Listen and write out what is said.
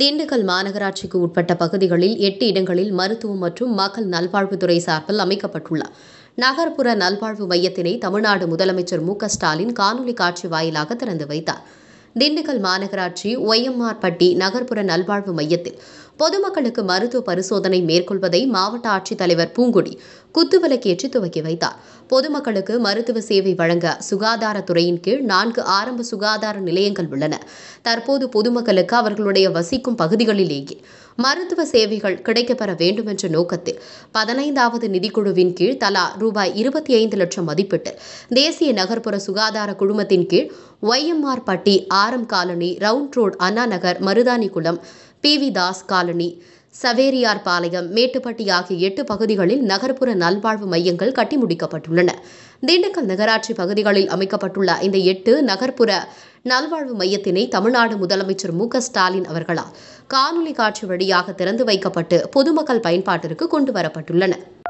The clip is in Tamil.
திண்டுக்கல் மாநகராட்சிக்கு உட்பட்ட பகுதிகளில் எட்டு இடங்களில் மருத்துவம் மற்றும் மக்கள் நல்வாழ்வுத்துறை சார்பில் அமைக்கப்பட்டுள்ள நகர்ப்புற நல்வாழ்வு மையத்தினை தமிழ்நாடு முதலமைச்சர் மு க ஸ்டாலின் காணொலி காட்சி வாயிலாக திறந்து வைத்தார் திண்டுக்கல் மாநகராட்சி ஒய்எம்ஆர்பட்டி நகர்ப்புற நல்வாழ்வு மையத்தில் பொதுமக்களுக்கு மருத்துவ பரிசோதனை மேற்கொள்வதை மாவட்ட ஆட்சித்தலைவர் பூங்குடி குத்துவிளக்கேற்றி துவக்கி வைத்தார் பொதுமக்களுக்கு மருத்துவ சேவை வழங்க சுகாதாரத்துறையின் கீழ் நான்கு ஆரம்ப சுகாதார நிலையங்கள் உள்ளன தற்போது பொதுமக்களுக்கு அவர்களுடைய வசிக்கும் பகுதிகளிலேயே மருத்துவ சேவைகள் கிடைக்கப்பெற வேண்டும் என்ற நோக்கத்தில் பதினைந்தாவது நிதிக்குழுவின் கீழ் தலா ரூபாய் இருபத்தி ஐந்து லட்சம் மதிப்பீட்டில் தேசிய நகர்ப்புற சுகாதார குழுமத்தின் கீழ் YMR Patti Aram colony round road Anna Nagar Maruthanikulam P V Das colony Saveriyar Palayam Mettupatti ஆகிய எட்டு பகுதிகளில் நகர்ப்புற நல்வாழ்வு மையங்கள் கட்டி முடிக்கப்பட்டுள்ளன திண்டுக்கல் நகராட்சி பகுதிகளில் அமைக்கப்பட்டுள்ள இந்த எட்டு நகர்ப்புற நல்வாழ்வு மையத்தினை தமிழ்நாடு முதலமைச்சர் மு ஸ்டாலின் அவர்களால் காணொலி காட்சி வழியாக திறந்து வைக்கப்பட்டு பொதுமக்கள் பயன்பாட்டிற்கு கொண்டு